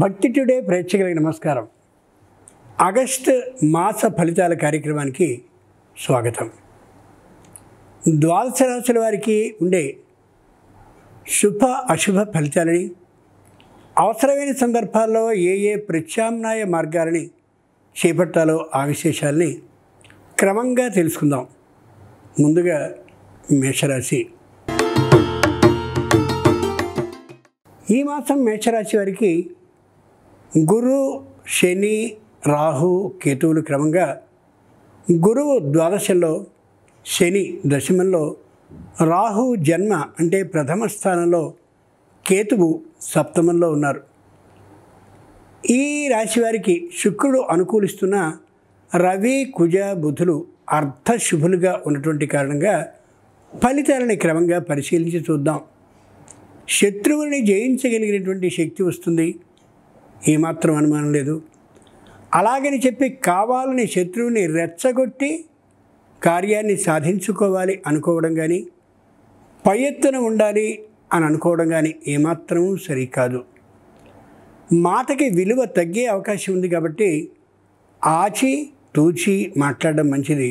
భక్తి టుడే ప్రేక్షకులకి నమస్కారం ఆగస్టు మాస ఫలితాల కార్యక్రమానికి స్వాగతం ద్వాదశ రాశుల వారికి ఉండే శుభ అశుభ ఫలితాలని అవసరమైన సందర్భాల్లో ఏ ఏ ప్రత్యామ్నాయ మార్గాలని చేపట్టాలో ఆ విశేషాలని క్రమంగా తెలుసుకుందాం ముందుగా మేషరాశి ఈ మాసం మేషరాశి వారికి గురు శని రాహు కేతువులు క్రమంగా గురువు ద్వాదశలో శని దశమంలో రాహు జన్మ అంటే ప్రథమ స్థానంలో కేతువు సప్తమంలో ఉన్నారు ఈ రాశి వారికి శుక్రుడు అనుకూలిస్తున్న రవి కుజ బుధులు అర్ధశుభులుగా ఉన్నటువంటి కారణంగా ఫలితాలని క్రమంగా పరిశీలించి చూద్దాం శత్రువుల్ని జయించగలిగినటువంటి శక్తి వస్తుంది ఏమాత్రం అనుమానం లేదు అలాగని చెప్పి కావాలని శత్రువుని రెచ్చగొట్టి కార్యాన్ని సాధించుకోవాలి అనుకోవడం కానీ పై ఎత్తున ఉండాలి అని అనుకోవడం కానీ ఏమాత్రం సరికాదు మాటకి విలువ తగ్గే అవకాశం ఉంది కాబట్టి ఆచి తూచి మాట్లాడడం మంచిది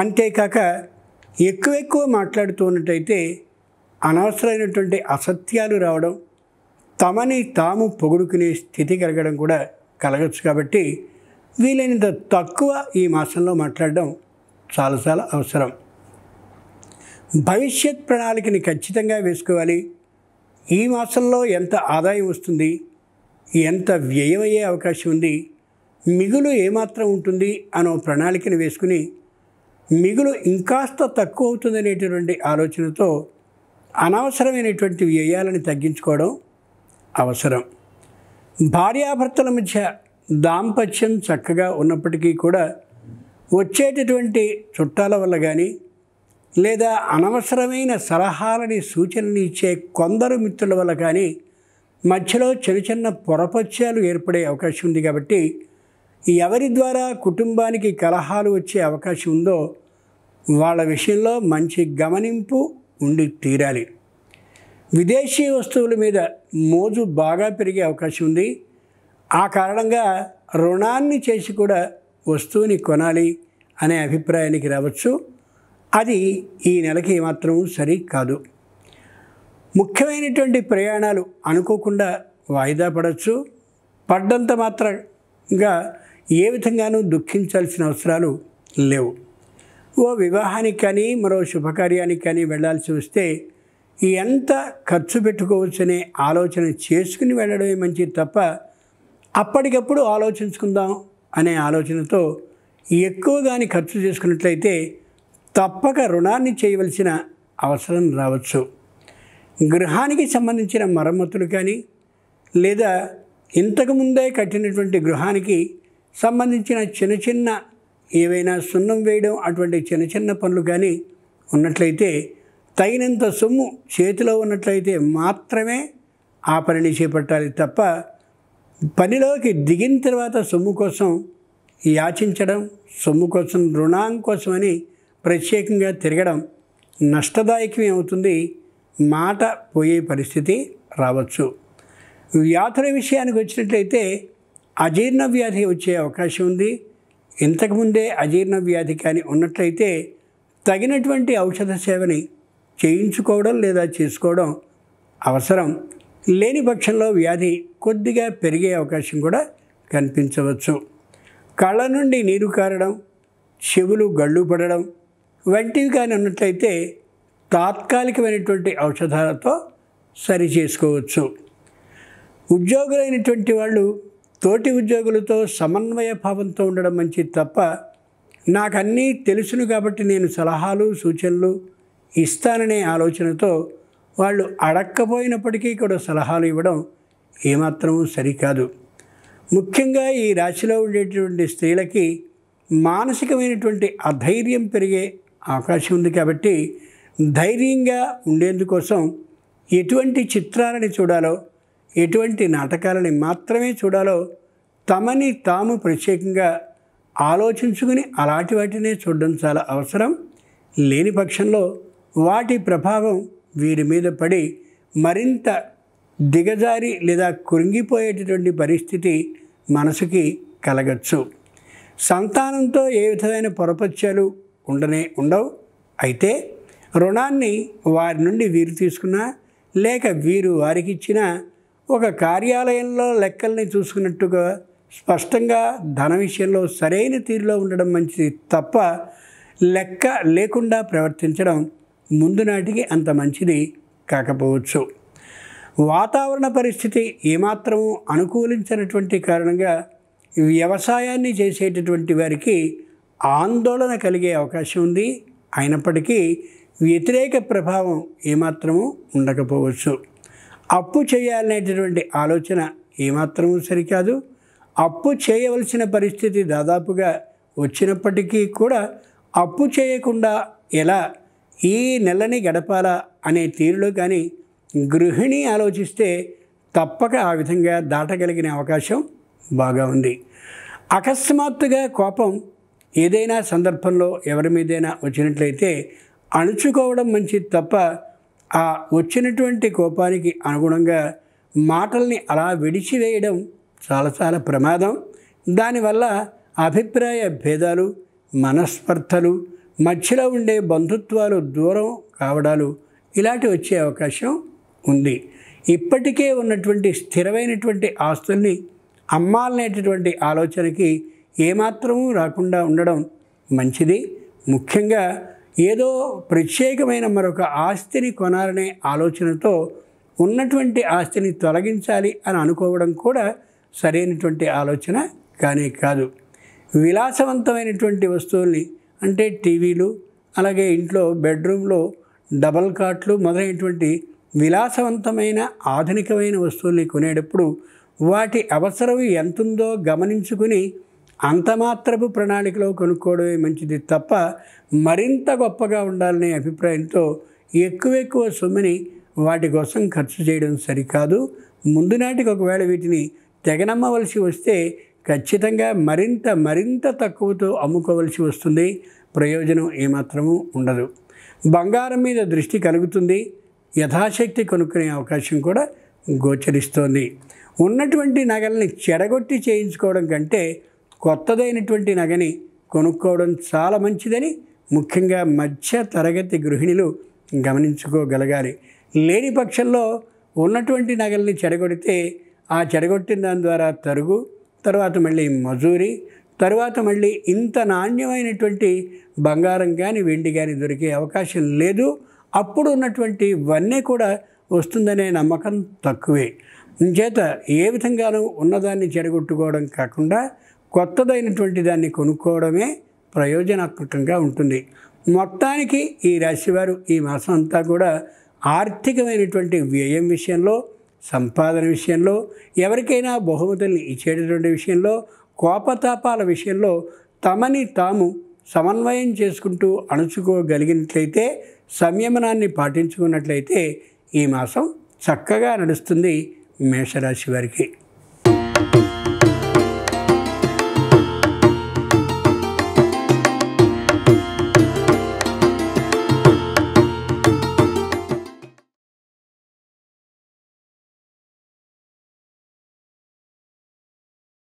అంతేకాక ఎక్కువ ఎక్కువ మాట్లాడుతూ ఉన్నట్టయితే అనవసరమైనటువంటి అసత్యాలు రావడం తమని తాము పొగుడుకునే స్థితి కలగడం కూడా కలగచ్చు కాబట్టి వీలైనంత తక్కువ ఈ మాసంలో మాట్లాడడం చాలా చాలా అవసరం భవిష్యత్ ప్రణాళికని ఖచ్చితంగా వేసుకోవాలి ఈ మాసంలో ఎంత ఆదాయం వస్తుంది ఎంత వ్యయమయ్యే అవకాశం ఉంది మిగులు ఏమాత్రం ఉంటుంది అనో ప్రణాళికను వేసుకుని మిగులు ఇంకాస్త తక్కువ అవుతుందనేటువంటి ఆలోచనతో అనవసరమైనటువంటి వ్యయాలను తగ్గించుకోవడం అవసరం భార్యాభర్తల మధ్య దాంపత్యం చక్కగా ఉన్నప్పటికీ కూడా వచ్చేటటువంటి చుట్టాల వల్ల కానీ లేదా అనవసరమైన సలహాలని సూచనలు ఇచ్చే కొందరు మిత్రుల వల్ల కానీ మధ్యలో చిన్న చిన్న పొరపత్యాలు ఏర్పడే అవకాశం ఉంది కాబట్టి ఎవరి ద్వారా కుటుంబానికి కలహాలు వచ్చే అవకాశం ఉందో వాళ్ళ విషయంలో మంచి గమనింపు ఉండి తీరాలి విదేశీ వస్తువుల మీద మోజు బాగా పెరిగే అవకాశం ఉంది ఆ కారణంగా రుణాన్ని చేసి కూడా వస్తువుని కొనాలి అనే అభిప్రాయానికి రావచ్చు అది ఈ నెలకి మాత్రం సరి కాదు ముఖ్యమైనటువంటి ప్రయాణాలు అనుకోకుండా వాయిదా పడవచ్చు పడ్డంత మాత్రంగా ఏ విధంగానూ దుఃఖించాల్సిన అవసరాలు లేవు ఓ వివాహానికి కానీ మరో శుభకార్యానికి కానీ వెళ్ళాల్సి వస్తే ఎంత ఖర్చు పెట్టుకోవచ్చనే ఆలోచన చేసుకుని వెళ్ళడమే మంచిది తప్ప అప్పటికప్పుడు ఆలోచించుకుందాం అనే ఆలోచనతో ఎక్కువగాని ఖర్చు చేసుకున్నట్లయితే తప్పక రుణాన్ని చేయవలసిన అవసరం రావచ్చు గృహానికి సంబంధించిన మరమ్మతులు కానీ లేదా ఇంతకుముందే కట్టినటువంటి గృహానికి సంబంధించిన చిన్న చిన్న ఏవైనా సున్నం వేయడం అటువంటి చిన్న చిన్న పనులు కానీ ఉన్నట్లయితే తగినంత సొమ్ము చేతిలో ఉన్నట్లయితే మాత్రమే ఆ పనిని చేపట్టాలి తప్ప పనిలోకి దిగిన తర్వాత సొమ్ము కోసం యాచించడం సొమ్ము కోసం రుణం కోసమని ప్రత్యేకంగా తిరగడం నష్టదాయకమే అవుతుంది మాట పోయే పరిస్థితి రావచ్చు వ్యాధుల విషయానికి వచ్చినట్లయితే అజీర్ణ వ్యాధి వచ్చే అవకాశం ఉంది ఇంతకుముందే అజీర్ణ వ్యాధి కానీ ఉన్నట్లయితే తగినటువంటి ఔషధ సేవని చేయించుకోవడం లేదా చేసుకోవడం అవసరం లేని పక్షంలో వ్యాధి కొద్దిగా పెరిగే అవకాశం కూడా కనిపించవచ్చు కళ్ళ నుండి నీరు కారడం చెవులు గళ్ళు పడడం వంటివి కానీ ఉన్నట్లయితే తాత్కాలికమైనటువంటి ఔషధాలతో సరి చేసుకోవచ్చు ఉద్యోగులైనటువంటి వాళ్ళు తోటి ఉద్యోగులతో సమన్వయ భావంతో ఉండడం మంచిది తప్ప నాకు అన్నీ తెలుసును కాబట్టి నేను సలహాలు సూచనలు ఇస్తాననే ఆలోచనతో వాళ్ళు అడక్కపోయినప్పటికీ కూడా సలహాలు ఇవ్వడం ఏమాత్రం సరికాదు ముఖ్యంగా ఈ రాశిలో ఉండేటువంటి స్త్రీలకి మానసికమైనటువంటి అధైర్యం పెరిగే అవకాశం ఉంది కాబట్టి ధైర్యంగా ఉండేందుకోసం ఎటువంటి చిత్రాలని చూడాలో ఎటువంటి నాటకాలని మాత్రమే చూడాలో తమని తాము ప్రత్యేకంగా ఆలోచించుకుని అలాంటి వాటినే చూడడం చాలా అవసరం లేని పక్షంలో వాటి ప్రభావం వీరి మీద పడి మరింత దిగజారి లేదా కురింగిపోయేటటువంటి పరిస్థితి మనసుకి కలగచ్చు సంతానంతో ఏ విధమైన పొరపత్యాలు ఉండనే ఉండవు అయితే రుణాన్ని వారి నుండి వీరు తీసుకున్నా లేక వీరు వారికి ఇచ్చిన ఒక కార్యాలయంలో లెక్కల్ని చూసుకున్నట్టుగా స్పష్టంగా ధన విషయంలో సరైన తీరులో ఉండడం మంచిది తప్ప లెక్క లేకుండా ప్రవర్తించడం ముందు నాటికి అంత మంచిది కాకపోవచ్చు వాతావరణ పరిస్థితి ఏమాత్రము అనుకూలించినటువంటి కారణంగా వ్యవసాయాన్ని చేసేటటువంటి వారికి ఆందోళన కలిగే అవకాశం ఉంది అయినప్పటికీ వ్యతిరేక ప్రభావం ఏమాత్రము ఉండకపోవచ్చు అప్పు చేయాలనేటటువంటి ఆలోచన ఏమాత్రము సరికాదు అప్పు చేయవలసిన పరిస్థితి దాదాపుగా వచ్చినప్పటికీ కూడా అప్పు చేయకుండా ఎలా ఈ నెలని గడపాలా అనే తీరులో కానీ గృహిణి ఆలోచిస్తే తప్పక ఆ విధంగా దాటగలిగిన అవకాశం బాగా ఉంది అకస్మాత్తుగా కోపం ఏదైనా సందర్భంలో ఎవరి మీదైనా వచ్చినట్లయితే అణుచుకోవడం మంచిది తప్ప ఆ వచ్చినటువంటి కోపానికి అనుగుణంగా మాటల్ని అలా విడిచివేయడం చాలా చాలా ప్రమాదం దానివల్ల అభిప్రాయ భేదాలు మనస్పర్ధలు మధ్యలో ఉండే బంధుత్వాలు దూరం కావడాలు ఇలాంటి వచ్చే అవకాశం ఉంది ఇప్పటికే ఉన్నటువంటి స్థిరమైనటువంటి ఆస్తుల్ని అమ్మాలనేటటువంటి ఆలోచనకి ఏమాత్రము రాకుండా ఉండడం మంచిది ముఖ్యంగా ఏదో ప్రత్యేకమైన మరొక ఆస్తిని కొనాలనే ఆలోచనతో ఉన్నటువంటి ఆస్తిని తొలగించాలి అని అనుకోవడం కూడా సరైనటువంటి ఆలోచన కానే కాదు విలాసవంతమైనటువంటి వస్తువుల్ని అంటే టీవీలు అలాగే ఇంట్లో బెడ్రూమ్లో డబల్ కాట్లు మొదలైనటువంటి విలాసవంతమైన ఆధునికమైన వస్తువుల్ని కొనేటప్పుడు వాటి అవసరం ఎంతుందో గమనించుకుని అంతమాత్రపు ప్రణాళికలో కొనుక్కోవడమే మంచిది తప్ప మరింత గొప్పగా ఉండాలనే అభిప్రాయంతో ఎక్కువ ఎక్కువ సొమ్ముని వాటి కోసం ఖర్చు చేయడం సరికాదు ముందునాటికి ఒకవేళ వీటిని తెగనమ్మవలసి వస్తే ఖచ్చితంగా మరింత మరింత తక్కువతో అమ్ముకోవలసి వస్తుంది ప్రయోజనం ఏమాత్రమూ ఉండదు బంగారం మీద దృష్టి కలుగుతుంది యథాశక్తి కొనుక్కునే అవకాశం కూడా గోచరిస్తోంది ఉన్నటువంటి నగల్ని చెడగొట్టి చేయించుకోవడం కంటే కొత్తదైనటువంటి నగని కొనుక్కోవడం చాలా మంచిదని ముఖ్యంగా మధ్య తరగతి గృహిణులు గమనించుకోగలగాలి లేని పక్షంలో ఉన్నటువంటి నగల్ని చెడగొడితే ఆ చెడగొట్టిన దాని ద్వారా తరుగు తర్వాత మళ్ళీ మజూరి తర్వాత మళ్ళీ ఇంత నాణ్యమైనటువంటి బంగారం కానీ వెండి కానీ దొరికే అవకాశం లేదు అప్పుడు ఉన్నటువంటి ఇవన్నీ కూడా వస్తుందనే నమ్మకం తక్కువే చేత ఏ విధంగానూ ఉన్నదాన్ని చెడగొట్టుకోవడం కాకుండా కొత్తదైనటువంటి దాన్ని కొనుక్కోవడమే ప్రయోజనాత్మకంగా ఉంటుంది మొత్తానికి ఈ రాశివారు ఈ మాసం అంతా కూడా ఆర్థికమైనటువంటి వ్యయం విషయంలో సంపాదన విషయంలో ఎవరికైనా బహుమతుల్ని ఇచ్చేటటువంటి విషయంలో కోపతాపాల విషయంలో తమని తాము సమన్వయం చేసుకుంటూ అణుచుకోగలిగినట్లయితే సంయమనాన్ని పాటించుకున్నట్లయితే ఈ మాసం చక్కగా నడుస్తుంది మేషరాశి వారికి